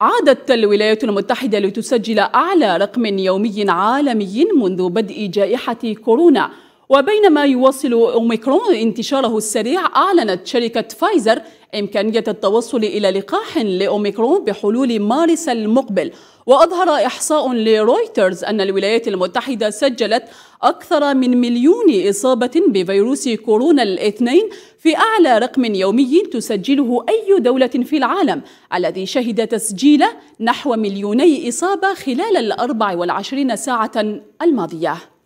عادت الولايات المتحدة لتسجل أعلى رقم يومي عالمي منذ بدء جائحة كورونا وبينما يواصل أوميكرون انتشاره السريع أعلنت شركة فايزر إمكانية التوصل إلى لقاح لأوميكرون بحلول مارس المقبل وأظهر إحصاء لرويترز أن الولايات المتحدة سجلت أكثر من مليون إصابة بفيروس كورونا الاثنين في أعلى رقم يومي تسجله أي دولة في العالم الذي شهد تسجيل نحو مليوني إصابة خلال الأربع والعشرين ساعة الماضية